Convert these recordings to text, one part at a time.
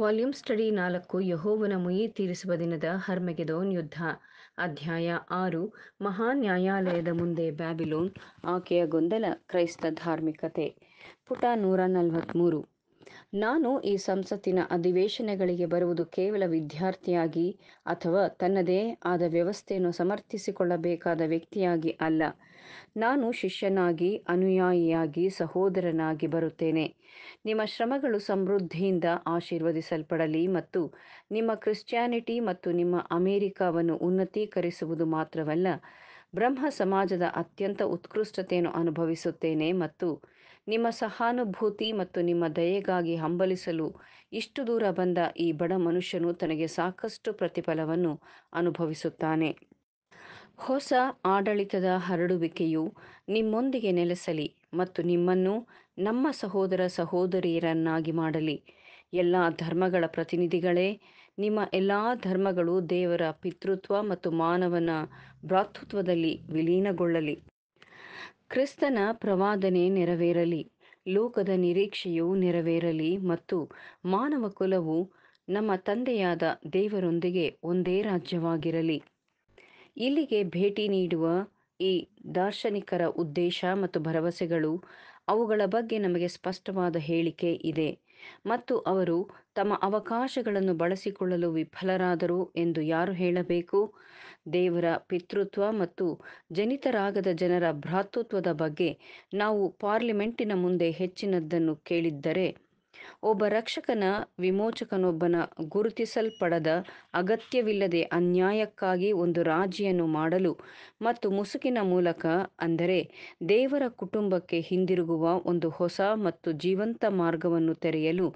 volume study ನಾಲ್ಕು ಯಹೋವನ ಮುಯಿ ತೀರಿಸುವ ದಿನದ ಹರ್ಮಗೆದೋನ್ ಯುದ್ಧ ಅಧ್ಯಾಯ ಆರು ಮಹಾ ನ್ಯಾಯಾಲಯದ ಮುಂದೆ ಬ್ಯಾಬಿಲೋನ್ ಆಕೆಯ ಗೊಂದಲ ಕ್ರೈಸ್ತ ಧಾರ್ಮಿಕತೆ ಪುಟ ನೂರ ನಲವತ್ತ್ಮೂರು ನಾನು ಈ ಸಂಸತ್ತಿನ ಅಧಿವೇಶನಗಳಿಗೆ ಬರುವುದು ಕೇವಲ ವಿದ್ಯಾರ್ಥಿಯಾಗಿ ಅಥವಾ ತನ್ನದೇ ಆದ ವ್ಯವಸ್ಥೆಯನ್ನು ಸಮರ್ಥಿಸಿಕೊಳ್ಳಬೇಕಾದ ವ್ಯಕ್ತಿಯಾಗಿ ಅಲ್ಲ ನಾನು ಶಿಷ್ಯನಾಗಿ ಅನುಯಾಯಿಯಾಗಿ ಸಹೋದರನಾಗಿ ಬರುತ್ತೇನೆ ನಿಮ್ಮ ಶ್ರಮಗಳು ಸಮೃದ್ಧಿಯಿಂದ ಆಶೀರ್ವದಿಸಲ್ಪಡಲಿ ಮತ್ತು ನಿಮ್ಮ ಕ್ರಿಶ್ಚಿಯಾನಿಟಿ ಮತ್ತು ನಿಮ್ಮ ಅಮೇರಿಕಾವನ್ನು ಉನ್ನತೀಕರಿಸುವುದು ಮಾತ್ರವಲ್ಲ ಬ್ರಹ್ಮ ಸಮಾಜದ ಅತ್ಯಂತ ಉತ್ಕೃಷ್ಟತೆಯನ್ನು ಅನುಭವಿಸುತ್ತೇನೆ ಮತ್ತು ನಿಮ್ಮ ಸಹಾನುಭೂತಿ ಮತ್ತು ನಿಮ್ಮ ದಯೆಗಾಗಿ ಹಂಬಲಿಸಲು ಇಷ್ಟು ದೂರ ಬಂದ ಈ ಬಡ ಮನುಷ್ಯನು ತನಗೆ ಸಾಕಷ್ಟು ಪ್ರತಿಫಲವನ್ನು ಅನುಭವಿಸುತ್ತಾನೆ ಹೊಸ ಆಡಳಿತದ ಹರಡುವಿಕೆಯು ನಿಮ್ಮೊಂದಿಗೆ ನೆಲೆಸಲಿ ಮತ್ತು ನಿಮ್ಮನ್ನು ನಮ್ಮ ಸಹೋದರ ಸಹೋದರಿಯರನ್ನಾಗಿ ಮಾಡಲಿ ಎಲ್ಲ ಧರ್ಮಗಳ ಪ್ರತಿನಿಧಿಗಳೇ ನಿಮ್ಮ ಎಲ್ಲ ಧರ್ಮಗಳು ದೇವರ ಪಿತೃತ್ವ ಮತ್ತು ಮಾನವನ ಭ್ರಾತೃತ್ವದಲ್ಲಿ ವಿಲೀನಗೊಳ್ಳಲಿ ಕ್ರಿಸ್ತನ ಪ್ರವಾದನೆ ನೆರವೇರಲಿ ಲೋಕದ ನಿರೀಕ್ಷೆಯು ನೆರವೇರಲಿ ಮತ್ತು ಮಾನವ ಕುಲವು ನಮ್ಮ ತಂದೆಯಾದ ದೇವರೊಂದಿಗೆ ಒಂದೇ ರಾಜ್ಯವಾಗಿರಲಿ ಇಲ್ಲಿಗೆ ಭೇಟಿ ನೀಡುವ ಈ ದಾರ್ಶನಿಕರ ಉದ್ದೇಶ ಮತ್ತು ಭರವಸೆಗಳು ಅವುಗಳ ಬಗ್ಗೆ ನಮಗೆ ಸ್ಪಷ್ಟವಾದ ಹೇಳಿಕೆ ಇದೆ ಮತ್ತು ಅವರು ತಮ್ಮ ಅವಕಾಶಗಳನ್ನು ಬಳಸಿಕೊಳ್ಳಲು ವಿಫಲರಾದರು ಎಂದು ಯಾರು ಹೇಳಬೇಕು ದೇವರ ಪಿತೃತ್ವ ಮತ್ತು ಜನಿತರಾಗದ ಜನರ ಭ್ರಾತೃತ್ವದ ಬಗ್ಗೆ ನಾವು ಪಾರ್ಲಿಮೆಂಟಿನ ಮುಂದೆ ಹೆಚ್ಚಿನದ್ದನ್ನು ಕೇಳಿದ್ದರೆ ಒಬ್ಬ ರಕ್ಷಕನ ವಿಮೋಚಕನೊಬ್ಬನ ಗುರುತಿಸಲ್ಪಡದ ಅಗತ್ಯವಿಲ್ಲದೆ ಅನ್ಯಾಯಕ್ಕಾಗಿ ಒಂದು ರಾಜಿಯನ್ನು ಮಾಡಲು ಮತ್ತು ಮುಸುಕಿನ ಮೂಲಕ ಅಂದರೆ ದೇವರ ಕುಟುಂಬಕ್ಕೆ ಹಿಂದಿರುಗುವ ಒಂದು ಹೊಸ ಮತ್ತು ಜೀವಂತ ಮಾರ್ಗವನ್ನು ತೆರೆಯಲು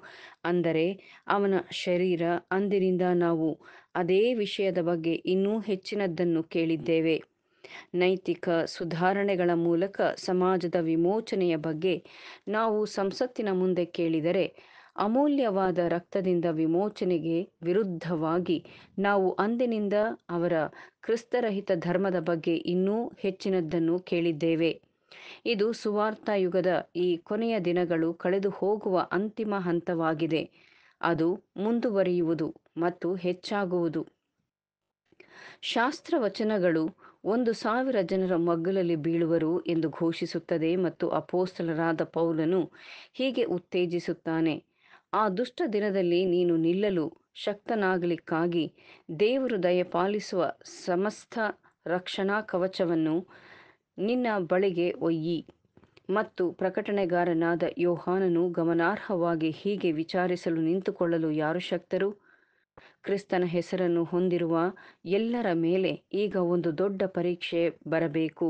ಅಂದರೆ ಅವನ ಶರೀರ ಅಂದಿನಿಂದ ನಾವು ಅದೇ ವಿಷಯದ ಬಗ್ಗೆ ಇನ್ನೂ ಹೆಚ್ಚಿನದ್ದನ್ನು ಕೇಳಿದ್ದೇವೆ ನೈತಿಕ ಸುಧಾರಣೆಗಳ ಮೂಲಕ ಸಮಾಜದ ವಿಮೋಚನೆಯ ಬಗ್ಗೆ ನಾವು ಸಂಸತ್ತಿನ ಮುಂದೆ ಕೇಳಿದರೆ ಅಮೂಲ್ಯವಾದ ರಕ್ತದಿಂದ ವಿಮೋಚನೆಗೆ ವಿರುದ್ಧವಾಗಿ ನಾವು ಅಂದಿನಿಂದ ಅವರ ಕ್ರಿಸ್ತರಹಿತ ಧರ್ಮದ ಬಗ್ಗೆ ಇನ್ನೂ ಹೆಚ್ಚಿನದ್ದನ್ನು ಕೇಳಿದ್ದೇವೆ ಇದು ಸುವಾರ್ತಾಯುಗದ ಈ ಕೊನೆಯ ದಿನಗಳು ಕಳೆದು ಹೋಗುವ ಅಂತಿಮ ಹಂತವಾಗಿದೆ ಅದು ಮುಂದುವರಿಯುವುದು ಮತ್ತು ಹೆಚ್ಚಾಗುವುದು ಶಾಸ್ತ್ರವಚನಗಳು ಒಂದು ಸಾವಿರ ಜನರ ಮಗ್ಗಲಲ್ಲಿ ಬೀಳುವರು ಎಂದು ಘೋಷಿಸುತ್ತದೆ ಮತ್ತು ಅಪೋಸ್ತಲರಾದ ಪೌಲನು ಹೀಗೆ ಉತ್ತೇಜಿಸುತ್ತಾನೆ ಆ ದುಷ್ಟ ದಿನದಲ್ಲಿ ನೀನು ನಿಲ್ಲಲು ಶಕ್ತನಾಗಲಿಕ್ಕಾಗಿ ದೇವರು ದಯಪಾಲಿಸುವ ಸಮಸ್ತ ರಕ್ಷಣಾ ಕವಚವನ್ನು ನಿನ್ನ ಬಳಿಗೆ ಒಯ್ಯಿ ಮತ್ತು ಪ್ರಕಟಣೆಗಾರನಾದ ಯೋಹಾನನು ಗಮನಾರ್ಹವಾಗಿ ಹೀಗೆ ವಿಚಾರಿಸಲು ನಿಂತುಕೊಳ್ಳಲು ಯಾರು ಶಕ್ತರು ಕ್ರಿಸ್ತನ ಹೆಸರನ್ನು ಹೊಂದಿರುವ ಎಲ್ಲರ ಮೇಲೆ ಈಗ ಒಂದು ದೊಡ್ಡ ಪರೀಕ್ಷೆ ಬರಬೇಕು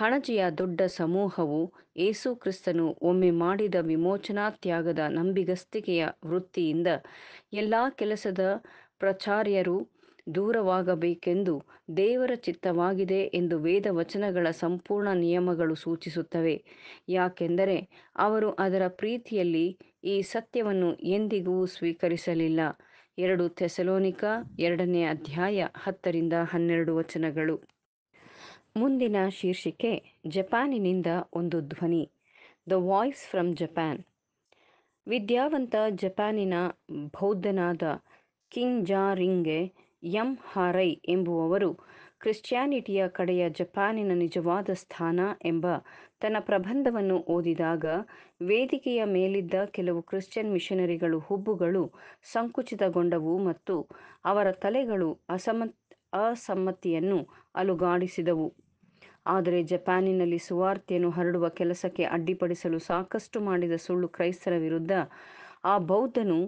ಹಣಜಿಯ ದೊಡ್ಡ ಸಮೂಹವು ಏಸು ಕ್ರಿಸ್ತನು ಒಮ್ಮೆ ಮಾಡಿದ ವಿಮೋಚನಾ ತ್ಯಾಗದ ನಂಬಿಗಸ್ತಿಕೆಯ ವೃತ್ತಿಯಿಂದ ಎಲ್ಲ ಕೆಲಸದ ಪ್ರಚಾರ್ಯರು ದೂರವಾಗಬೇಕೆಂದು ದೇವರ ಚಿತ್ತವಾಗಿದೆ ಎಂದು ವೇದ ವಚನಗಳ ಸಂಪೂರ್ಣ ನಿಯಮಗಳು ಸೂಚಿಸುತ್ತವೆ ಯಾಕೆಂದರೆ ಅವರು ಅದರ ಪ್ರೀತಿಯಲ್ಲಿ ಈ ಸತ್ಯವನ್ನು ಎಂದಿಗೂ ಸ್ವೀಕರಿಸಲಿಲ್ಲ ಎರಡು ಥೆಸಲೋನಿಕ ಎರಡನೇ ಅಧ್ಯಾಯ ಹತ್ತರಿಂದ ಹನ್ನೆರಡು ವಚನಗಳು ಮುಂದಿನ ಶೀರ್ಷಿಕೆ ಜಪಾನಿನಿಂದ ಒಂದು ಧ್ವನಿ ದ ವಾಯ್ಸ್ ಫ್ರಮ್ ಜಪಾನ್ ವಿದ್ಯಾವಂತ ಜಪಾನಿನ ಬೌದ್ಧನಾದ ಕಿಂಗ್ ರಿಂಗೇ ಎಂ ಹಾರೈ ಎಂಬುವವರು ಕ್ರಿಶ್ಚಿಯಾನಿಟಿಯ ಕಡೆಯ ಜಪಾನಿನ ನಿಜವಾದ ಸ್ಥಾನ ಎಂಬ ತನ್ನ ಪ್ರಬಂಧವನ್ನು ಓದಿದಾಗ ವೇದಿಕೆಯ ಮೇಲಿದ್ದ ಕೆಲವು ಕ್ರಿಶ್ಚಿಯನ್ ಮಿಷನರಿಗಳು ಹುಬ್ಬುಗಳು ಸಂಕುಚಿತಗೊಂಡವು ಮತ್ತು ಅವರ ತಲೆಗಳು ಅಸಮ ಅಸಮ್ಮತಿಯನ್ನು ಅಲುಗಾಡಿಸಿದವು ಆದರೆ ಜಪಾನಿನಲ್ಲಿ ಸುವಾರ್ತೆಯನ್ನು ಹರಡುವ ಕೆಲಸಕ್ಕೆ ಅಡ್ಡಿಪಡಿಸಲು ಸಾಕಷ್ಟು ಮಾಡಿದ ಸುಳ್ಳು ಕ್ರೈಸ್ತರ ವಿರುದ್ಧ ಆ ಬೌದ್ಧನು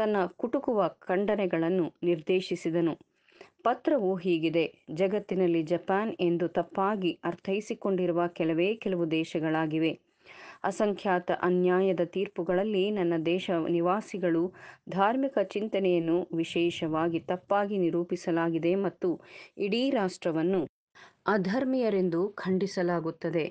ತನ್ನ ಕುಟುಕುವ ಖಂಡನೆಗಳನ್ನು ನಿರ್ದೇಶಿಸಿದನು ಪತ್ರವು ಹೀಗಿದೆ ಜಗತ್ತಿನಲ್ಲಿ ಜಪಾನ್ ಎಂದು ತಪ್ಪಾಗಿ ಅರ್ಥೈಸಿಕೊಂಡಿರುವ ಕೆಲವೇ ಕೆಲವು ದೇಶಗಳಾಗಿವೆ ಅಸಂಖ್ಯಾತ ಅನ್ಯಾಯದ ತೀರ್ಪುಗಳಲ್ಲಿ ನನ್ನ ದೇಶ ನಿವಾಸಿಗಳು ಧಾರ್ಮಿಕ ಚಿಂತನೆಯನ್ನು ವಿಶೇಷವಾಗಿ ತಪ್ಪಾಗಿ ನಿರೂಪಿಸಲಾಗಿದೆ ಮತ್ತು ಇಡೀ ರಾಷ್ಟ್ರವನ್ನು ಅಧರ್ಮೀಯರೆಂದು ಖಂಡಿಸಲಾಗುತ್ತದೆ